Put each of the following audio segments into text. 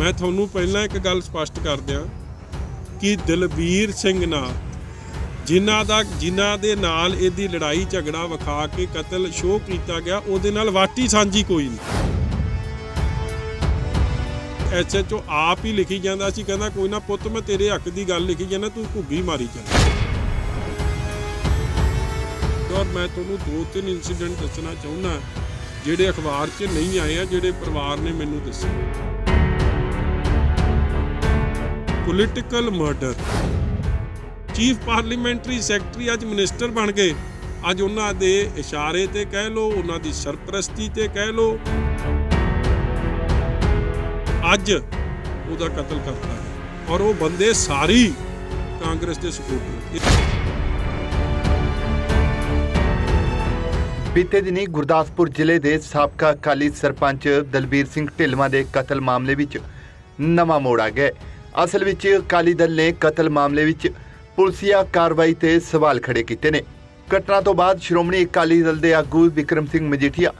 ਮੈਂ ਤੁਹਾਨੂੰ ਪਹਿਲਾਂ ਇੱਕ ਗੱਲ ਸਪਸ਼ਟ ਕਰ ਦਿਆਂ ਕਿ ਦਲਬੀਰ ਸਿੰਘ ਨਾਲ ਜਿਨ੍ਹਾਂ ਦਾ ਜਿਨ੍ਹਾਂ ਦੇ ਨਾਲ ਇਹਦੀ ਲੜਾਈ ਝਗੜਾ ਵਿਖਾ ਕੇ ਕਤਲ ਸ਼ੋਅ ਕੀਤਾ ਗਿਆ ਉਹਦੇ ਨਾਲ ਵਾਟੀ ਸਾਂਝੀ ਕੋਈ ਨਹੀਂ ਐਚਐਚਓ ਆਪ ਹੀ ਲਿਖੀ ਜਾਂਦਾ ਸੀ ਕਹਿੰਦਾ ਕੋਈ ਨਾ ਪੁੱਤ ਮੈਂ ਤੇਰੇ ਹੱਕ ਦੀ ਗੱਲ ਲਿਖੀ ਜਾਂਦਾ ਤੂੰ ਘੁੱਗੀ ਮਾਰੀ ਚੱਲ ਔਰ ਮੈਂ ਤੁਹਾਨੂੰ ਦੋ ਤਿੰਨ ਇਨਸੀਡੈਂਟ ਦੱਸਣਾ ਚਾਹੁੰਦਾ ਜਿਹੜੇ ਅਖਬਾਰ 'ਚ ਨਹੀਂ ਆਏ ਆ ਜਿਹੜੇ ਪਰਿਵਾਰ ਨੇ ਮੈਨੂੰ ਦੱਸੇ political murder chief parliamentary secretary ਅੱਜ ਮਿਨਿਸਟਰ ਬਣ ਗਏ ਅੱਜ ਉਹਨਾਂ ਦੇ ਇਸ਼ਾਰੇ ਤੇ ਕਹਿ ਲੋ ਉਹਨਾਂ ਦੀ ਸਰਪ੍ਰਸਤੀ ਤੇ ਕਹਿ ਲੋ ਅੱਜ ਉਹਦਾ ਕਤਲ ਕਰਤਾ ਹੈ ਔਰ ਉਹ ਬੰਦੇ ਸਾਰੀ ਕਾਂਗਰਸ ਦੇ ਸਪੋਰਟਰ ਬੀਤੇ ਦਿਨੀ ਗੁਰਦਾਸਪੁਰ ਜ਼ਿਲ੍ਹੇ ਦੇ ਸਾਬਕਾ ਅਕਾਲੀ ਸਰਪੰਚ ਦਲਬੀਰ ਸਿੰਘ ਢਿਲਵਾ ਦੇ ਕਤਲ ਮਾਮਲੇ ਵਿੱਚ ਨਵਾਂ ਮੋੜ ਆ ਗਿਆ ਅਸਲ ਵਿੱਚ ਕਾਲੀ ਦਲ ਨੇ ਕਤਲ ਮਾਮਲੇ ਵਿੱਚ ਪੁਲਸੀਆ ਕਾਰਵਾਈ ਤੇ ਸਵਾਲ ਖੜੇ ਕੀਤੇ ਨੇ ਘਟਨਾ ਤੋਂ ਬਾਅਦ ਸ਼੍ਰੋਮਣੀ ਅਕਾਲੀ ਦਲ ਦੇ ਆਗੂ ਵਿਕਰਮ ਸਿੰਘ ਮਜੀਠੀਆ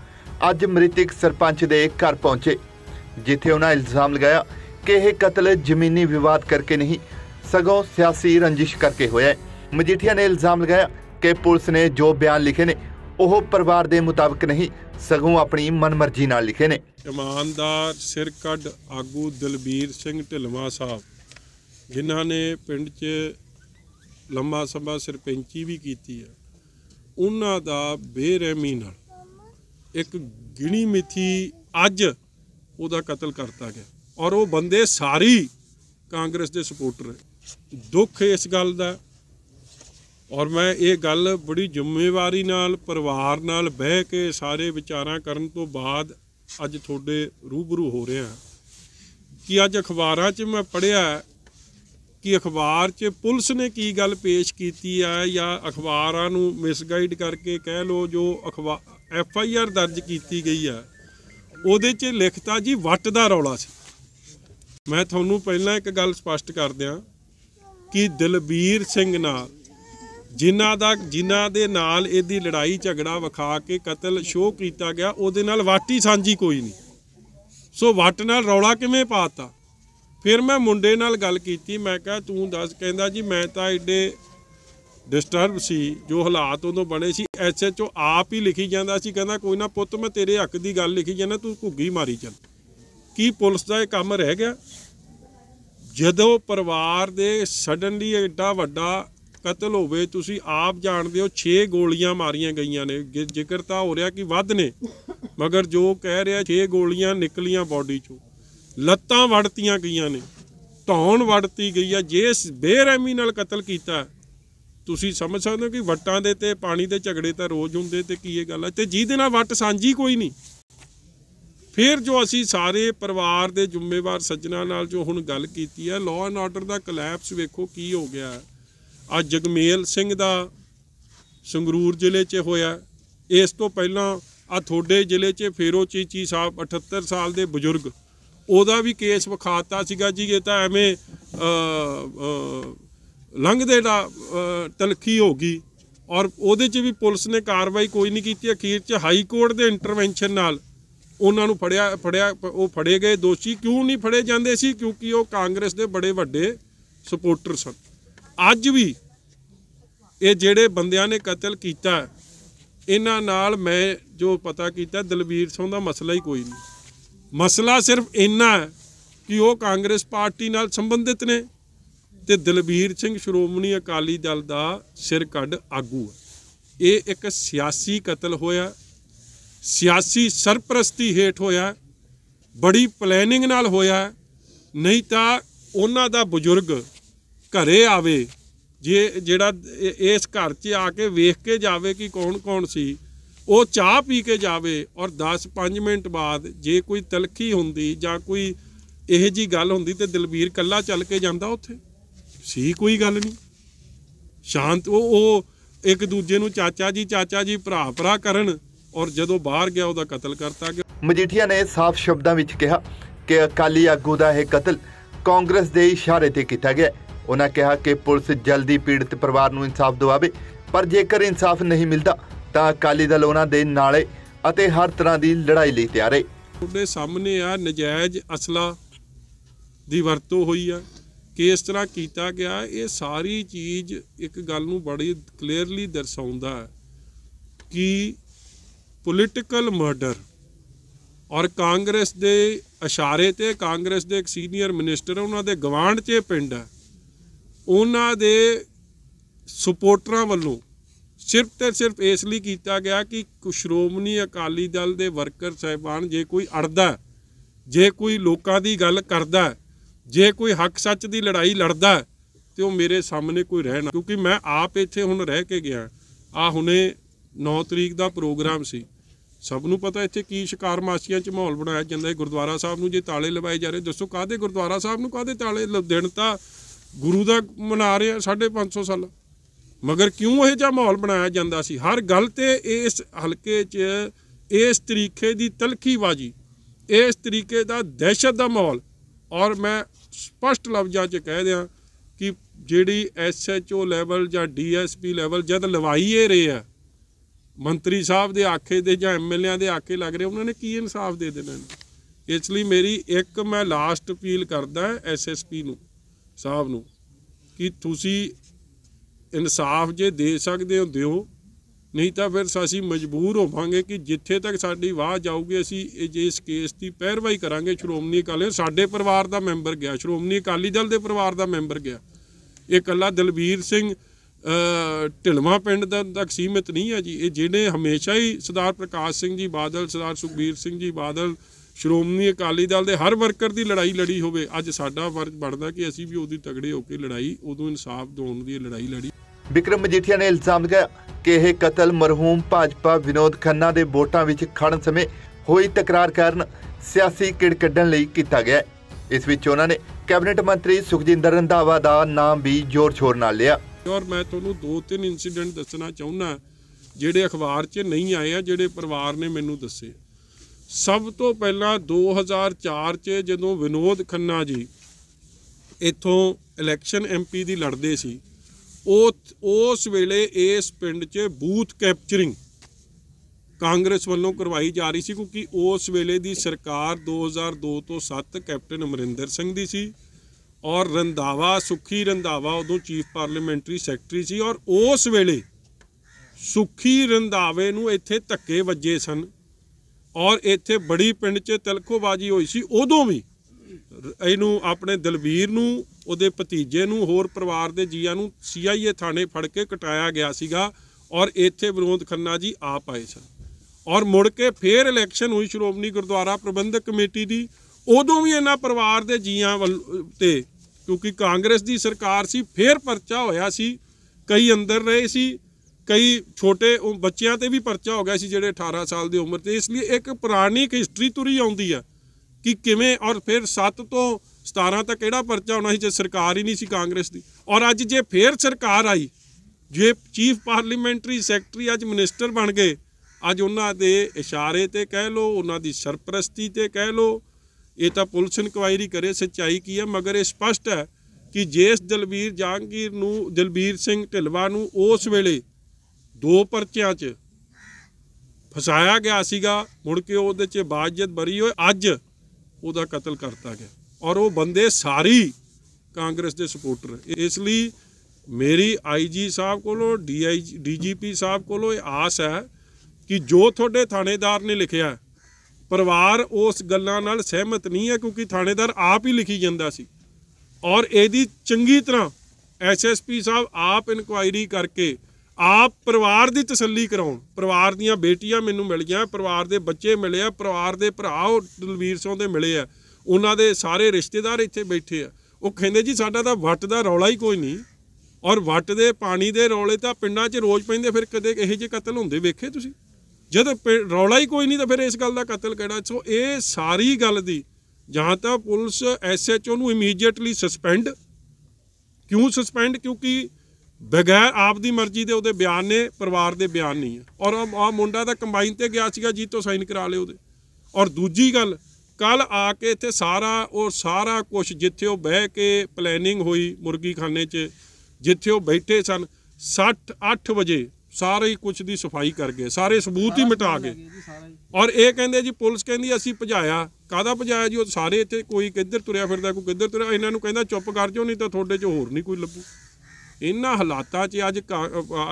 ਅੱਜ ਮ੍ਰਿਤਕ ਸਰਪੰਚ ਦੇ ਘਰ ਪਹੁੰਚੇ ਜਿੱਥੇ ਉਹਨਾਂ ਇਲਜ਼ਾਮ ਲਗਾਇਆ ਕਿ ਇਹ ਕਤਲ ਜ਼ਮੀਨੀ ਵਿਵਾਦ ਕਰਕੇ ਨਹੀਂ ਸਗੋਂ ਸਿਆਸੀ ਰੰਜਿਸ਼ ਕਰਕੇ ਹੋਇਆ ਹੈ ਮਜੀਠੀਆ ਨੇ ਇਲਜ਼ਾਮ ਲਗਾਇਆ ਕਿ ਪੁਲਿਸ ਨੇ ਜੋ ਬਿਆਨ ਲਿਖੇ ਨੇ ਉਹ ਪਰਿਵਾਰ ਦੇ ਮੁਤਾਬਕ ਨਹੀਂ ਸਗੋਂ ਆਪਣੀ ਮਨਮਰਜ਼ੀ ਨਾਲ ਲਿਖੇ ਨੇ ਇਮਾਨਦਾਰ ਸਿਰ ਕੱਢ ਆਗੂ ਦਲਬੀਰ ਸਿੰਘ ਢਿਲਵਾ ਸਾਹਿਬ ਜਿਨ੍ਹਾਂ ਨੇ ਪਿੰਡ 'ਚ ਲੰਮਾ ਸਮਾਂ ਸਰਪੰਚੀ ਵੀ ਕੀਤੀ ਹੈ ਉਹਨਾਂ ਦਾ ਬੇਰਹਿਮੀ ਨਾਲ ਇੱਕ ਗਿਣੀ ਮਿਥੀ ਅੱਜ ਉਹਦਾ ਕਤਲ ਕਰਤਾ ਗਿਆ ਔਰ ਉਹ ਬੰਦੇ ਸਾਰੀ ਕਾਂਗਰਸ ਦੇ ਸਪੋਰਟਰ ਦੁੱਖ ਇਸ ਗੱਲ ਦਾ ਔਰ ਮੈਂ ਇਹ ਗੱਲ ਬੜੀ ਜ਼ਿੰਮੇਵਾਰੀ ਨਾਲ ਪਰਿਵਾਰ ਨਾਲ ਬਹਿ ਕੇ ਸਾਰੇ ਵਿਚਾਰਾਂ ਕਰਨ ਤੋਂ ਬਾਅਦ ਅੱਜ ਤੁਹਾਡੇ ਰੂਬਰੂ ਹੋ ਰਿਹਾ ਕਿ ਅੱਜ ਅਖਬਾਰਾਂ 'ਚ ਮੈਂ ਪੜ੍ਹਿਆ ਕਿ ਅਖਬਾਰ 'ਚ ਪੁਲਿਸ ਨੇ ਕੀ ਗੱਲ ਪੇਸ਼ ਕੀਤੀ ਆ ਜਾਂ ਅਖਬਾਰਾਂ ਨੂੰ ਮਿਸਗਾਈਡ ਕਰਕੇ ਕਹਿ ਲੋ ਜੋ ਅਖਬਾਰ ਐਫ ਆਈ ਆਰ ਦਰਜ ਕੀਤੀ ਗਈ ਆ ਉਹਦੇ 'ਚ ਲਿਖਤਾ ਜੀ ਵੱਟ ਦਾ ਰੌਲਾ ਸੀ ਮੈਂ ਤੁਹਾਨੂੰ ਪਹਿਲਾਂ ਇੱਕ ਗੱਲ ਸਪਸ਼ਟ ਕਰ ਦਿਆਂ ਕਿ ਦਿਲਬੀਰ ਸਿੰਘ ਨਾਲ ਜਿਨ੍ਹਾਂ ਦਾ ਜਿਨ੍ਹਾਂ ਦੇ ਨਾਲ ਇਹਦੀ ਲੜਾਈ ਝਗੜਾ ਵਿਖਾ ਕੇ ਕਤਲ ਸ਼ੋਅ ਕੀਤਾ ਗਿਆ ਉਹਦੇ ਨਾਲ ਵਾਟੀ ਸਾਂਝੀ ਕੋਈ ਨਹੀਂ ਸੋ ਵੱਟ ਨਾਲ ਰੌਲਾ ਕਿਵੇਂ ਪਾਤਾ ਫਿਰ ਮੈਂ ਮੁੰਡੇ ਨਾਲ ਗੱਲ ਕੀਤੀ ਮੈਂ ਕਿਹਾ ਤੂੰ ਦੱਸ ਕਹਿੰਦਾ ਜੀ ਮੈਂ ਤਾਂ ਐਡੇ ਡਿਸਟਰਬ ਸੀ ਜੋ ਹਾਲਾਤ ਉਦੋਂ ਬਣੇ ਸੀ ਐਸਐਚਓ ਆਪ ਹੀ ਲਿਖੀ ਜਾਂਦਾ ਸੀ ਕਹਿੰਦਾ ਕੋਈ ਨਾ ਪੁੱਤ ਮੈਂ ਤੇਰੇ ਹੱਕ ਦੀ ਗੱਲ ਲਿਖੀ ਜਾਂਦਾ ਤੂੰ ਘੁੱਗੀ ਮਾਰੀ ਚੱਲ ਕੀ ਪੁਲਿਸ ਦਾ ਇਹ ਕੰਮ ਰਹਿ ਗਿਆ ਜਦੋਂ ਪਰਿਵਾਰ ਦੇ ਸਡਨਲੀ ਐਡਾ ਵੱਡਾ ਕਤਲ ਹੋਵੇ ਤੁਸੀਂ ਆਪ ਜਾਣਦੇ ਹੋ 6 ਗੋਲੀਆਂ ਮਾਰੀਆਂ ਗਈਆਂ ਨੇ ਜ਼ਿਕਰ ਤਾਂ ਹੋ ਰਿਹਾ ਕਿ ਵੱਧ ਨੇ ਮਗਰ ਜੋ ਕਹਿ ਰਿਹਾ 6 ਗੋਲੀਆਂ ਨਿਕਲੀਆਂ ਬਾਡੀ ਚੋਂ ਲੱਤਾਂ ਵੜਤੀਆਂ ਗਈਆਂ ਨੇ ਧੌਣ ਵੜਤੀ ਗਈ ਆ ਜੇ ਬੇਰਹਿਮੀ ਨਾਲ ਕਤਲ ਕੀਤਾ ਤੁਸੀਂ ਸਮਝ ਸਕਦੇ ਹੋ ਕਿ ਵੱਟਾਂ ਦੇ ਤੇ ਪਾਣੀ ਦੇ ਝਗੜੇ ਤਾਂ ਰੋਜ਼ ਹੁੰਦੇ ਤੇ ਕੀ ਇਹ ਗੱਲ ਹੈ ਤੇ ਜਿਹਦੇ ਨਾਲ ਵੱਟ ਸਾਂਝੀ ਕੋਈ ਨਹੀਂ ਫਿਰ ਜੋ ਅਸੀਂ ਸਾਰੇ ਪਰਿਵਾਰ ਦੇ ਜ਼ਿੰਮੇਵਾਰ ਸੱਜਣਾ ਨਾਲ ਜੋ ਹੁਣ ਗੱਲ ਕੀਤੀ ਹੈ ਲਾਅ ਐਂਡ ਆਰਡਰ ਦਾ ਕਲੈਪਸ ਵੇਖੋ ਕੀ ਹੋ ਗਿਆ ਹੈ। ਆ ਜਗਮੇਲ ਸਿੰਘ ਦਾ ਸੰਗਰੂਰ ਜ਼ਿਲ੍ਹੇ 'ਚ ਹੋਇਆ ਇਸ ਤੋਂ ਪਹਿਲਾਂ ਆ ਥੋੜੇ ਜ਼ਿਲ੍ਹੇ 'ਚ ਫੇਰੋ ਚੀਚੀ ਸਾਹਿਬ 78 ਸਾਲ ਦੇ ਬਜ਼ੁਰਗ ਉਹਦਾ ਵੀ ਕੇਸ ਵਿਖਾਤਾ ਸੀਗਾ ਜੀ ਇਹ ਤਾਂ ਐਵੇਂ ਲੰਘਦੇ ਦਾ ਤਲਖੀ ਹੋ ਗਈ ਔਰ ਉਹਦੇ 'ਚ ਵੀ ਪੁਲਿਸ ਨੇ ਕਾਰਵਾਈ ਕੋਈ ਨਹੀਂ ਕੀਤੀ ਅਖੀਰ 'ਚ ਹਾਈ ਕੋਰਟ ਦੇ ਇੰਟਰਵੈਂਸ਼ਨ ਨਾਲ ਉਹਨਾਂ ਨੂੰ ਫੜਿਆ ਫੜਿਆ ਉਹ ਫੜੇ ਗਏ ਦੋਸ਼ੀ ਕਿਉਂ ਨਹੀਂ ਫੜੇ ਜਾਂਦੇ ਸੀ ਕਿਉਂਕਿ ਉਹ ਕਾਂਗਰਸ ਦੇ ਬੜੇ ਵੱਡੇ ਸਪੋਰਟਰ ਸਨ ਅੱਜ ਵੀ ਇਹ ਜਿਹੜੇ ਬੰਦਿਆਂ ਨੇ ਕਤਲ ਕੀਤਾ ਇਹਨਾਂ ਨਾਲ ਮੈਂ ਜੋ ਪਤਾ ਕੀਤਾ ਦਲਬੀਰ ਸਿੰਘ ਦਾ ਮਸਲਾ ਹੀ ਕੋਈ ਨਹੀਂ ਮਸਲਾ ਸਿਰਫ ਇੰਨਾ ਕਿ ਉਹ ਕਾਂਗਰਸ ਪਾਰਟੀ ਨਾਲ ਸੰਬੰਧਿਤ ਨੇ ਤੇ ਦਲਬੀਰ ਸਿੰਘ ਸ਼੍ਰੋਮਣੀ ਅਕਾਲੀ ਦਲ ਦਾ ਸਿਰ ਕੱਢ ਆਗੂ ਹੈ ਇਹ ਇੱਕ ਸਿਆਸੀ ਕਤਲ ਹੋਇਆ ਸਿਆਸੀ ਸਰਪ੍ਰਸਤੀ ਹੇਠ ਹੋਇਆ ਬੜੀ ਪਲੈਨਿੰਗ ਨਾਲ ਹੋਇਆ ਨਹੀਂ ਤਾਂ ਉਹਨਾਂ ਦਾ ਬਜ਼ੁਰਗ ਘਰੇ ਆਵੇ ਜੇ ਜਿਹੜਾ ਇਸ ਘਰ 'ਚ ਆ ਕੇ ਵੇਖ ਕੇ ਜਾਵੇ ਕਿ ਕੌਣ ਕੌਣ ਸੀ ਉਹ ਚਾਹ ਪੀ ਕੇ ਜਾਵੇ ਔਰ 10-5 ਮਿੰਟ ਬਾਅਦ ਜੇ ਕੋਈ ਤਲਖੀ ਹੁੰਦੀ ਜਾਂ ਕੋਈ ਇਹ ਜੀ ਗੱਲ ਹੁੰਦੀ ਤੇ ਦਿਲਬੀਰ ਕੱਲਾ ਚੱਲ ਕੇ ਜਾਂਦਾ ਉੱਥੇ ਸੀ ਕੋਈ ਗੱਲ ਨਹੀਂ ਸ਼ਾਂਤ ਉਹ ਉਹ ਇੱਕ ਦੂਜੇ ਨੂੰ ਚਾਚਾ ਜੀ ਚਾਚਾ ਜੀ ਭਰਾ ਭਰਾ ਕਰਨ ਔਰ ਜਦੋਂ ਬਾਹਰ ਗਿਆ ਉਹਦਾ ਕਤਲ ਕਰਤਾ ਗਿਆ ਮਜੀਠੀਆ ਨੇ ਸਾਫ਼ ਸ਼ਬਦਾਂ ਵਿੱਚ ਕਿਹਾ ਕਿ ਅਕਾਲੀ ਆਗੂ ਦਾ ਇਹ ਕਤਲ ਕਾਂਗਰਸ ਦੇ ਇਸ਼ਾਰੇ ਤੇ ਕੀਤਾ ਗਿਆ ਉਹਨਾਂ ਕਿਹਾ ਕਿ ਪੁਲਿਸ ਜਲਦੀ ਪੀੜਤ ਪਰਿਵਾਰ ਨੂੰ ਇਨਸਾਫ ਦਿਵਾਵੇ ਪਰ ਜੇਕਰ ਇਨਸਾਫ ਨਹੀਂ ਮਿਲਦਾ ਤਾਂ ਅਕਾਲੀ ਦਲ ਉਹਨਾਂ ਦੇ ਨਾਲੇ ਅਤੇ ਹਰ ਤਰ੍ਹਾਂ ਦੀ ਲੜਾਈ ਲਈ ਤਿਆਰ ਹੈ ਉਹਦੇ ਸਾਹਮਣੇ ਆ ਨਜਾਇਜ਼ ਅਸਲਾ ਦੀ ਵਰਤੋਂ ਹੋਈ ਆ ਕਿਸ ਤਰ੍ਹਾਂ ਕੀਤਾ ਗਿਆ ਇਹ ਸਾਰੀ ਚੀਜ਼ ਇੱਕ ਗੱਲ ਨੂੰ ਬੜੀ ਕਲੀਅਰਲੀ ਦਰਸਾਉਂਦਾ ਹੈ ਕਿ ਪੋਲਿਟੀਕਲ ਮਰਡਰ ਔਰ ਕਾਂਗਰਸ ਦੇ ਇਸ਼ਾਰੇ ਤੇ ਕਾਂਗਰਸ ਦੇ ਇੱਕ ਸੀਨੀਅਰ ਮਿਨਿਸਟਰ ਉਹਨਾਂ ਦੇ ਗਵਾਂਢ 'ਚ ਪਿੰਡ ਹੈ ਉਹਨਾਂ ਦੇ ਸਪੋਰਟਰਾਂ ਵੱਲੋਂ ਸਿਰਫ ਤੇ ਸਿਰਫ ਇਸ ਲਈ ਕੀਤਾ ਗਿਆ ਕਿ ਸ਼੍ਰੋਮਣੀ ਅਕਾਲੀ ਦਲ ਦੇ ਵਰਕਰ ਸਹਿਬਾਨ ਜੇ ਕੋਈ ਅੜਦਾ ਜੇ ਕੋਈ ਲੋਕਾਂ ਦੀ ਗੱਲ ਕਰਦਾ ਜੇ ਕੋਈ ਹੱਕ ਸੱਚ ਦੀ ਲੜਾਈ ਲੜਦਾ ਤੇ ਉਹ ਮੇਰੇ ਸਾਹਮਣੇ ਕੋਈ ਰਹਿਣਾ ਕਿਉਂਕਿ ਮੈਂ ਆਪ ਇੱਥੇ ਹੁਣ ਰਹਿ ਕੇ ਗਿਆ ਆ ਹੁਣੇ 9 ਤਰੀਕ ਦਾ ਪ੍ਰੋਗਰਾਮ ਸੀ ਸਭ ਨੂੰ ਪਤਾ ਇੱਥੇ ਕੀ ਸ਼ਿਕਾਰ ਮਾਸੀਆਂ ਚ ਮਾਹੌਲ ਬਣਾਇਆ ਜਾਂਦਾ ਹੈ ਗੁਰਦੁਆਰਾ ਸਾਹਿਬ ਨੂੰ ਜੇ ਤਾਲੇ ਲਵਾਏ ਜਾ ਰਹੇ ਦੱਸੋ ਕਾਦੇ ਗੁਰਦੁਆਰਾ ਸਾਹਿਬ ਨੂੰ ਕਾਦੇ ਤਾਲੇ ਦੇਣ ਤਾਂ ਗੁਰੂ ਦਾ ਮਨਾ ਰਹੇ ਆ 550 ਸਾਲ ਮਗਰ ਕਿਉਂ ਇਹ ਜਿਹਾ ਮਾਹੌਲ ਬਣਾਇਆ ਜਾਂਦਾ ਸੀ ਹਰ ਗੱਲ ਤੇ ਇਸ ਹਲਕੇ 'ਚ ਇਸ ਤਰੀਕੇ ਦੀ ਤਲਖੀਵਾਜੀ ਇਸ ਤਰੀਕੇ ਦਾ دہشت ਦਾ ਮਾਹੌਲ ਔਰ ਮੈਂ ਸਪਸ਼ਟ ਲਫ਼ਜ਼ਾਂ 'ਚ ਕਹਿ ਦਿਆਂ ਕਿ ਜਿਹੜੀ ਐਸਐਚਓ ਲੈਵਲ ਜਾਂ ਡੀਐਸਪੀ ਲੈਵਲ ਜਦ ਲਵਾਈ ਇਹ ਰਹੇ ਆ ਮੰਤਰੀ ਸਾਹਿਬ ਦੇ ਆਖੇ ਦੇ ਜਾਂ ਐਮਐਲਏਆਂ ਦੇ ਆਖੇ ਲੱਗ ਰਹੇ ਉਹਨਾਂ ਨੇ ਕੀ ਇਨਸਾਫ ਦੇ ਦੇਣਾ ਇਸ ਲਈ ਮੇਰੀ ਇੱਕ ਮੈਂ ਲਾਸਟ ਅਪੀਲ ਕਰਦਾ ਐਸਐਸਪੀ ਨੂੰ ਸਾਹਿਬ ਨੂੰ ਕਿ ਤੁਸੀਂ ਇਨਸਾਫ ਜੇ ਦੇ ਸਕਦੇ ਹੋ ਦਿਓ ਨਹੀਂ ਤਾਂ ਫਿਰ ਸਾਸੀ ਮਜਬੂਰ ਹੋਵਾਂਗੇ ਕਿ ਜਿੱਥੇ ਤੱਕ ਸਾਡੀ ਵਾਹ ਜਾਊਗੀ ਅਸੀਂ ਇਹ ਇਸ ਕੇਸ ਦੀ ਪੈਰਵਾਈ ਕਰਾਂਗੇ ਸ਼੍ਰੋਮਣੀ ਅਕਾਲੀ ਸਾਡੇ ਪਰਿਵਾਰ ਦਾ ਮੈਂਬਰ ਗਿਆ ਸ਼੍ਰੋਮਣੀ ਅਕਾਲੀ ਦਲ ਦੇ ਪਰਿਵਾਰ ਦਾ ਮੈਂਬਰ ਗਿਆ ਇਹ ਕੱਲਾ ਦਲਵੀਰ ਸਿੰਘ ਢਿਲਵਾ ਪਿੰਡ ਦਾ ਤੱਕ ਸੀਮਿਤ ਨਹੀਂ ਹੈ ਜੀ ਇਹ ਜਿਹੜੇ ਹਮੇਸ਼ਾ ਹੀ ਸਰਦਾਰ ਪ੍ਰਕਾਸ਼ ਸਿੰਘ ਜੀ ਬਾਦਲ ਸਰਦਾਰ ਸੁਖਬੀਰ ਸਿੰਘ ਜੀ ਬਾਦਲ ਸ਼੍ਰੋਮਣੀ ਅਕਾਲੀ ਦਲ ਦੇ ਹਰ ਵਰਕਰ ਦੀ ਲੜਾਈ ਲੜੀ ਹੋਵੇ ਅੱਜ ਸਾਡਾ ਫਰਜ਼ ਬਣਦਾ ਕਿ ਅਸੀਂ ਵੀ ਉਹਦੀ ਤਗੜੇ ਹੋ ਕੇ ਲੜਾਈ ਉਦੋਂ ਇਨਸਾਫ ਦੋਣ ਦੀ ਲੜਾਈ ਲੜੀ ਵਿਕਰਮ ਮਜੀਠੀਆ ਨੇ ਇਲਜ਼ਾਮ ਲਗਾਇਆ ਕਿ ਇਹ ਕਤਲ ਮਰਹੂਮ ਭਾਜਪਾ ਵਿਨੋਦ ਖੰਨਾ ਦੇ ਵੋਟਾਂ ਵਿੱਚ ਖੜਨ ਸਮੇਂ ਹੋਈ ਤਕਰਾਰ ਕਾਰਨ ਸਿਆਸੀ ਕਿੜ ਕੱਢਣ ਲਈ ਕੀਤਾ ਗਿਆ ਇਸ ਵਿੱਚ ਉਹਨਾਂ ਨੇ ਕੈਬਨਿਟ ਮੰਤਰੀ ਸੁਖਜਿੰਦਰ ਰੰਧਾਵਾ ਦਾ ਨਾਮ ਵੀ ਜ਼ੋਰ ਸ਼ੋਰ ਨਾਲ ਲਿਆ ਔਰ ਮੈਂ ਤੁਹਾਨੂੰ ਦੋ ਤਿੰਨ ਇਨਸੀਡੈਂਟ ਦੱਸਣਾ ਚਾਹੁੰਦਾ ਜਿਹੜੇ ਅਖਬਾਰ 'ਚ ਨਹੀਂ ਆਏ ਆ ਜਿਹੜੇ ਪਰਿਵਾਰ ਨੇ ਮੈਨੂੰ ਦੱਸੇ ਸਭ ਤੋਂ ਪਹਿਲਾਂ 2004 'ਚ ਜਦੋਂ ਵਿਨੋਦ ਖੰਨਾ ਜੀ ਇੱਥੋਂ ਇਲੈਕਸ਼ਨ ਐਮਪੀ ਦੀ ਲੜਦੇ ਸੀ ਉਹ ਉਸ ਵੇਲੇ ਇਸ ਪਿੰਡ 'ਚ ਬੂਥ ਕੈਪਚਰਿੰਗ ਕਾਂਗਰਸ ਵੱਲੋਂ ਕਰਵਾਈ ਜਾ ਰਹੀ ਸੀ ਕਿਉਂਕਿ ਉਸ ਵੇਲੇ ਦੀ ਸਰਕਾਰ 2002 ਤੋਂ 7 ਕੈਪਟਨ ਅਮਰਿੰਦਰ ਸਿੰਘ ਦੀ ਸੀ ਔਰ ਰੰਦਾਵਾ ਸੁਖੀ ਰੰਦਾਵਾ ਉਦੋਂ ਚੀਫ ਪਾਰਲੀਮੈਂਟਰੀ ਸੈਕਟਰੀ ਸੀ ਔਰ ਉਸ ਵੇਲੇ ਸੁਖੀ ਰੰਦਾਵੇ ਨੂੰ ਇੱਥੇ ਧੱਕੇ ਵੱਜੇ ਸਨ ਔਰ ਇੱਥੇ ਬੜੀ ਪਿੰਡ 'ਚ ਤਿਲਕੋਬਾਜੀ ਹੋਈ ਸੀ ਉਦੋਂ ਵੀ ਇਹਨੂੰ ਆਪਣੇ ਦਲਵੀਰ ਨੂੰ ਉਹਦੇ ਭਤੀਜੇ ਨੂੰ ਹੋਰ ਪਰਿਵਾਰ ਦੇ ਜੀਆਂ ਨੂੰ ਸੀਆਈਏ ਥਾਣੇ ਫੜ ਕੇ ਕਟਾਇਆ ਗਿਆ ਸੀਗਾ ਔਰ ਇੱਥੇ ਵਿਰੋਧ ਖੰਨਾ ਜੀ ਆਪ ਆਏ ਸਨ ਔਰ ਮੁੜ ਕੇ ਫੇਰ ਇਲੈਕਸ਼ਨ ਹੋਈ ਸ਼੍ਰੋਮਣੀ ਗੁਰਦੁਆਰਾ ਪ੍ਰਬੰਧਕ ਕਮੇਟੀ ਦੀ ਉਦੋਂ ਵੀ ਇਹਨਾਂ ਪਰਿਵਾਰ ਦੇ ਜੀਆਂ ਤੇ ਕਿਉਂਕਿ ਕਾਂਗਰਸ ਦੀ ਸਰਕਾਰ ਸੀ ਫੇਰ ਪਰਚਾ ਹੋਇਆ ਸੀ ਕਈ ਅੰਦਰ ਰਹੇ ਸੀ ਕਈ ਛੋਟੇ ਬੱਚਿਆਂ ਤੇ ਵੀ ਪਰਚਾ ਹੋ ਗਿਆ ਸੀ ਜਿਹੜੇ 18 ਸਾਲ ਦੀ ਉਮਰ ਤੇ ਇਸ ਲਈ ਇੱਕ ਪੁਰਾਣੀ ਹਿਸਟਰੀ ਤੁਰੀ ਆਉਂਦੀ ਆ ਕਿ ਕਿਵੇਂ ਔਰ ਫਿਰ 7 ਤੋਂ 17 ਤੱਕ ਕਿਹੜਾ ਪਰਚਾ ਹੋਣਾ ਸੀ ਜੇ ਸਰਕਾਰ ਹੀ ਨਹੀਂ ਸੀ ਕਾਂਗਰਸ ਦੀ ਔਰ ਅੱਜ ਜੇ ਫੇਰ ਸਰਕਾਰ ਆਈ ਜੇ ਚੀਫ ਪਾਰਲੀਮੈਂਟਰੀ ਸੈਕਟਰੀ ਅੱਜ ਮਿਨਿਸਟਰ ਬਣ ਗਏ ਅੱਜ ਉਹਨਾਂ ਦੇ ਇਸ਼ਾਰੇ ਤੇ ਕਹਿ ਲੋ ਉਹਨਾਂ ਦੀ ਸਰਪ੍ਰਸਤੀ ਤੇ ਕਹਿ ਲੋ ਇਹ ਤਾਂ ਪੁਲਿਸ ਇਨਕੁਆਇਰੀ ਕਰੇ ਸੱਚਾਈ ਕੀ ਹੈ ਮਗਰ ਇਹ ਸਪਸ਼ਟ ਹੈ ਕਿ ਜੇਸ ਦਲਬੀਰ ਜਾਂਗੀਰ ਨੂੰ ਦਲਬੀਰ ਸਿੰਘ ਢਿਲਵਾ ਨੂੰ ਉਸ ਵੇਲੇ ਦੋ ਪਰਚਿਆਂ 'ਚ ਫਸਾਇਆ ਗਿਆ ਸੀਗਾ ਮੁੜ ਕੇ ਉਹਦੇ 'ਚ ਬਾਜਤ ਬਰੀ ਹੋਏ ਅੱਜ ਉਹਦਾ ਕਤਲ ਕਰਤਾ ਗਿਆ ਔਰ ਉਹ ਬੰਦੇ ਸਾਰੀ ਕਾਂਗਰਸ ਦੇ ਸਪੋਰਟਰ ਇਸ ਲਈ ਮੇਰੀ ਆਈਜੀ ਸਾਹਿਬ ਕੋਲੋਂ ਡੀਆਈਜੀ ਡੀਜੀਪੀ ਸਾਹਿਬ ਕੋਲੋਂ ਇਹ ਆਸ ਹੈ ਕਿ ਜੋ ਤੁਹਾਡੇ ਥਾਣੇਦਾਰ ਨੇ ਲਿਖਿਆ ਪਰਿਵਾਰ ਉਸ ਗੱਲਾਂ ਨਾਲ ਸਹਿਮਤ ਨਹੀਂ ਹੈ ਕਿਉਂਕਿ ਥਾਣੇਦਾਰ ਆਪ ਹੀ ਲਿਖੀ ਜਾਂਦਾ ਸੀ ਔਰ ਇਹਦੀ ਚੰਗੀ ਤਰ੍ਹਾਂ ਐਸਐਸਪੀ ਸਾਹਿਬ ਆਪ ਇਨਕੁਆਇਰੀ ਕਰਕੇ ਆਪ ਪਰਿਵਾਰ ਦੀ ਤਸੱਲੀ ਕਰਾਉਣ ਪਰਿਵਾਰ ਦੀਆਂ ਬੇਟੀਆਂ ਮੈਨੂੰ ਮਿਲ ਗਿਆ ਪਰਿਵਾਰ ਦੇ ਬੱਚੇ ਮਿਲੇ ਆ ਪਰਿਵਾਰ ਦੇ ਭਰਾ ਉਹ ਦਲਵੀਰ ਸਿੰਘ ਦੇ ਮਿਲੇ ਆ ਉਹਨਾਂ ਦੇ ਸਾਰੇ ਰਿਸ਼ਤੇਦਾਰ ਇੱਥੇ ਬੈਠੇ ਆ ਉਹ ਕਹਿੰਦੇ ਜੀ ਸਾਡਾ ਤਾਂ ਵੱਟ ਦਾ ਰੌਲਾ ਹੀ ਕੋਈ ਨਹੀਂ ਔਰ ਵੱਟ ਦੇ ਪਾਣੀ ਦੇ ਰੌਲੇ ਤਾਂ ਪਿੰਡਾਂ 'ਚ ਰੋਜ਼ ਪੈਂਦੇ ਫਿਰ ਕਦੇ ਇਹੋ ਜਿਹੇ ਕਤਲ ਹੁੰਦੇ ਵੇਖੇ ਤੁਸੀਂ ਜਦ ਰੌਲਾ ਹੀ ਕੋਈ ਨਹੀਂ ਤਾਂ ਫਿਰ ਇਸ ਗੱਲ ਦਾ ਕਤਲ ਕਿਹੜਾ ਸੋ ਇਹ ਸਾਰੀ ਗੱਲ ਦੀ ਜਾਂ ਤਾਂ ਪੁਲਿਸ ਐਸਐਚਓ ਨੂੰ ਇਮੀਡੀਏਟਲੀ ਸਸਪੈਂਡ ਕਿਉਂ ਸਸਪੈਂਡ ਕਿਉਂਕਿ ਬਗੈਰ ਆਪ ਦੀ ਮਰਜ਼ੀ ਦੇ ਉਹਦੇ ਬਿਆਨ ਨੇ ਪਰਿਵਾਰ ਦੇ ਬਿਆਨ ਨਹੀਂ ਹੈ ਔਰ ਆ ਮੁੰਡਾ ਤਾਂ ਕੰਬਾਈਨ ਤੇ ਗਿਆ ਸੀਗਾ ਜੀ ਤੋਂ ਸਾਈਨ ਕਰਾ ਲਿਓ ਉਹਦੇ ਔਰ ਦੂਜੀ ਗੱਲ ਕੱਲ ਆ ਕੇ ਇੱਥੇ ਸਾਰਾ ਉਹ ਸਾਰਾ ਕੁਝ ਜਿੱਥੇ ਉਹ ਬਹਿ ਕੇ ਪਲੈਨਿੰਗ ਹੋਈ ਮੁਰਗੀ ਖਾਨੇ 'ਚ ਜਿੱਥੇ ਉਹ ਬੈਠੇ ਸਨ 60 8 ਵਜੇ ਸਾਰੇ ਕੁਝ ਦੀ ਸਫਾਈ ਕਰ ਗਏ ਸਾਰੇ ਸਬੂਤ ਹੀ ਮਿਟਾ ਗਏ ਔਰ ਇਹ ਕਹਿੰਦੇ ਜੀ ਪੁਲਿਸ ਕਹਿੰਦੀ ਅਸੀਂ ਭਜਾਇਆ ਕਾਦਾ ਭਜਾਇਆ ਜੀ ਉਹ ਸਾਰੇ ਇੱਥੇ ਕੋਈ ਕਿੱਧਰ ਤੁਰਿਆ ਫਿਰਦਾ ਕੋਈ ਕਿੱਧਰ ਤੁਰਿਆ ਇਹਨਾਂ ਨੂੰ ਕਹਿੰਦਾ ਚੁੱਪ ਕਰ ਜਾਓ ਨਹੀਂ ਤਾਂ ਤੁਹਾਡੇ 'ਚ ਹੋਰ ਨਹੀਂ ਕੋਈ ਲੱਭੂ ਇਹਨਾਂ ਹਾਲਾਤਾਂ 'ਚ ਅੱਜ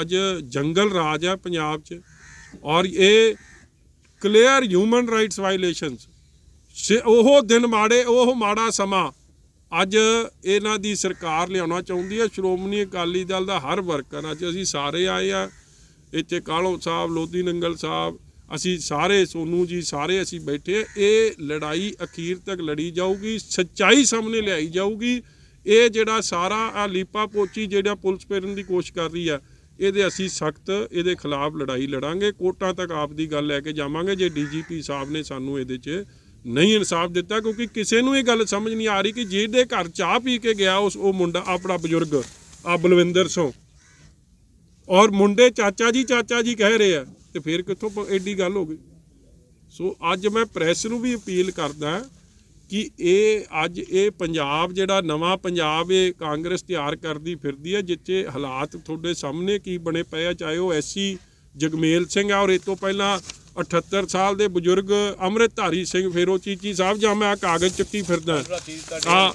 ਅੱਜ ਜੰਗਲ ਰਾਜ ਹੈ ਪੰਜਾਬ 'ਚ ਔਰ ਇਹ ਕਲੀਅਰ ਹਿਊਮਨ ਰਾਈਟਸ ਵਾਇਲੇਸ਼ਨਸ ਉਹ ਦਿਨ ਮਾੜੇ ਉਹ ਮਾੜਾ ਸਮਾਂ ਅੱਜ ਇਹਨਾਂ ਦੀ ਸਰਕਾਰ ਲਿਆਉਣਾ ਚਾਹੁੰਦੀ ਹੈ ਸ਼੍ਰੋਮਣੀ ਅਕਾਲੀ ਦਲ ਦਾ ਹਰ ਵਰਕਰ ਅੱਜ ਅਸੀਂ ਸਾਰੇ ਆਏ ਆ ਇੱਥੇ ਕਾਲੋ ਸਾਹਿਬ ਲੋਧੀ ਨੰਗਲ ਸਾਹਿਬ ਅਸੀਂ ਸਾਰੇ ਸੋਨੂ ਜੀ ਸਾਰੇ ਅਸੀਂ ਬੈਠੇ ਇਹ ਲੜਾਈ ਅਖੀਰ ਤੱਕ ਲੜੀ ਜਾਊਗੀ ਸੱਚਾਈ ਸਾਹਮਣੇ ਲਿਆਈ ਜਾਊਗੀ ਇਹ ਜਿਹੜਾ ਸਾਰਾ ਆ ਲੀਪਾ ਪੋਚੀ ਜਿਹੜਾ ਪੁਲਿਸ ਪੇਰਨ ਦੀ ਕੋਸ਼ਿਸ਼ ਕਰ ਰਹੀ ਆ ਇਹਦੇ ਅਸੀਂ ਸਖਤ ਇਹਦੇ ਖਿਲਾਫ ਲੜਾਈ ਲੜਾਂਗੇ ਕੋਟਾਂ ਤੱਕ ਆਪ ਦੀ ਗੱਲ ਲੈ ਕੇ ਜਾਵਾਂਗੇ ਜੇ ਡੀਜੀਪੀ ਸਾਹਿਬ ਨੇ ਸਾਨੂੰ ਇਹਦੇ 'ਚ ਨਹੀਂ ਇਨਸਾਫ ਦਿੱਤਾ ਕਿਉਂਕਿ ਕਿਸੇ ਨੂੰ ਇਹ ਗੱਲ ਸਮਝ ਨਹੀਂ ਆ ਰਹੀ ਕਿ ਜਿਹਦੇ ਘਰ ਚਾਹ ਪੀ ਕੇ ਗਿਆ ਉਸ ਉਹ ਮੁੰਡਾ ਆਪਣਾ ਬਜ਼ੁਰਗ ਆ ਬਲਵਿੰਦਰ ਸੋ ਔਰ ਮੁੰਡੇ ਚਾਚਾ ਜੀ ਚਾਚਾ ਜੀ ਕਹਿ ਰਹੇ ਆ ਤੇ ਫਿਰ ਕਿੱਥੋਂ ਐਡੀ ਗੱਲ ਹੋ ਗਈ ਸੋ ਅੱਜ ਮੈਂ ਪ੍ਰੈਸ ਨੂੰ ਵੀ ਅਪੀਲ ਕਰਦਾ ਕਿ ਇਹ ਅੱਜ ਇਹ ਪੰਜਾਬ ਜਿਹੜਾ ਨਵਾਂ ਪੰਜਾਬ ਇਹ ਕਾਂਗਰਸ ਤਿਆਰ ਕਰਦੀ ਫਿਰਦੀ ਹੈ ਜਿੱਥੇ ਹਾਲਾਤ ਤੁਹਾਡੇ ਸਾਹਮਣੇ ਕੀ ਬਣੇ ਪਏ ਆ ਚਾਹੇ ਉਹ ਐਸੀ ਜਗਮੇਲ ਸਿੰਘ ਆ ਔਰ ਇਹ ਤੋਂ ਪਹਿਲਾਂ 78 ਸਾਲ ਦੇ ਬਜ਼ੁਰਗ ਅਮਰਿਤਧਾਰੀ ਸਿੰਘ ਫੇਰੋ ਚੀਚੀ ਸਾਹਿਬ ਜਾਂ ਮੈਂ ਕਾਗਜ਼ ਚੱਕੀ ਫਿਰਦਾ ਹਾਂ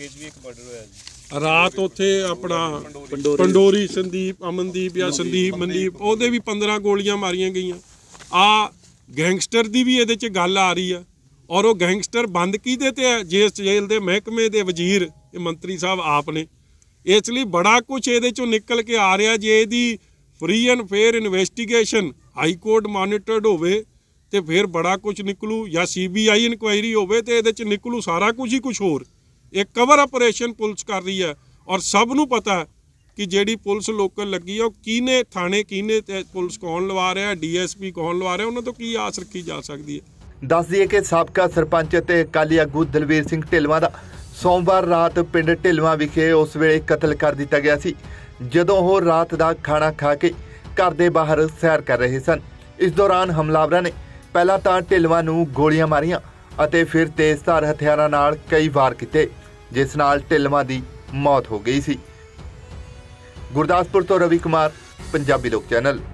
ਰਾਤ ਉੱਥੇ ਆਪਣਾ ਪੰਡੋਰੀ ਸੰਦੀਪ ਅਮਨਦੀਪ ਜਾਂ ਸੰਦੀਪ ਮਨਦੀਪ ਉਹਦੇ ਵੀ 15 ਗੋਲੀਆਂ ਮਾਰੀਆਂ ਗਈਆਂ ਆ ਗੈਂਗਸਟਰ ਦੀ ਵੀ ਇਹਦੇ 'ਚ ਗੱਲ ਆ ਰਹੀ ਆ ਔਰ ਉਹ ਗੈਂਗਸਟਰ ਬੰਦ ਕੀਦੇ ਤੇ ਹੈ ਜੇਸ ਜੇਲ੍ਹ ਦੇ ਮਹਿਕਮੇ ਦੇ ਵਜ਼ੀਰ ਇਹ ਮੰਤਰੀ ਸਾਹਿਬ ਆਪ ਨੇ ਇਸ ਲਈ ਬੜਾ ਕੁਝ ਇਹਦੇ ਚੋਂ ਨਿਕਲ ਕੇ ਆ ਰਿਹਾ ਜੇ ਇਹਦੀ free and fair investigation high court monitored ਹੋਵੇ ਤੇ ਫਿਰ ਬੜਾ ਕੁਝ ਨਿਕਲੂ ਜਾਂ ਸੀਬੀਆਈ ਇਨਕੁਆਇਰੀ ਹੋਵੇ ਤੇ ਇਹਦੇ ਚ ਨਿਕਲੂ ਸਾਰਾ ਕੁਝ ਹੀ ਕੁਝ ਹੋਰ ਇਹ ਕਵਰ ਆਪਰੇਸ਼ਨ ਪੁਲਿਸ ਕਰ ਰਹੀ ਹੈ ਔਰ ਸਭ ਨੂੰ ਪਤਾ ਕਿ ਜਿਹੜੀ ਪੁਲਿਸ ਲੋਕਲ ਲੱਗੀ ਆ ਉਹ ਕਿਹਨੇ ਥਾਣੇ ਕਿਹਨੇ ਪੁਲਿਸ ਕੌਣ ਲਵਾ ਰਿਹਾ ਡੀਐਸਪੀ ਕੌਣ ਲਵਾ ਰਿਹਾ ਉਹਨਾਂ ਤੋਂ ਕੀ ਆਸ ਰੱਖੀ ਜਾ ਸਕਦੀ ਹੈ ਦੱਸ ਦਈਏ ਕਿ ਸਾਬਕਾ ਸਰਪੰਚ ਅਤੇ ਅਕਾਲੀ ਆਗੂ ਦਲਵੀਰ ਸਿੰਘ ਢਿਲਵਾ ਦਾ ਸੋਮਵਾਰ ਰਾਤ ਪਿੰਡ ਢਿਲਵਾ ਵਿਖੇ ਉਸ ਵੇਲੇ ਕਤਲ ਕਰ ਦਿੱਤਾ ਗਿਆ ਸੀ ਜਦੋਂ ਉਹ ਰਾਤ ਦਾ ਖਾਣਾ ਖਾ ਕੇ ਘਰ ਦੇ ਬਾਹਰ ਸੈਰ ਕਰ ਰਹੇ ਸਨ ਇਸ ਦੌਰਾਨ ਹਮਲਾਵਰਾਂ ਨੇ ਪਹਿਲਾਂ ਤਾਂ ਢਿਲਵਾ ਨੂੰ ਗੋਲੀਆਂ ਮਾਰੀਆਂ ਅਤੇ ਫਿਰ ਤੇਜ਼ ਧਾਰ ਹਥਿਆਰਾਂ ਨਾਲ ਕਈ ਵਾਰ ਕੀਤੇ ਜਿਸ ਨਾਲ ਢਿਲਵਾ ਦੀ ਮੌਤ ਹੋ ਗਈ ਸੀ ਗੁਰਦਾਸਪੁਰ ਤੋਂ ਰਵੀ ਕੁਮਾਰ ਪੰਜਾਬੀ ਲੋਕ ਚੈਨਲ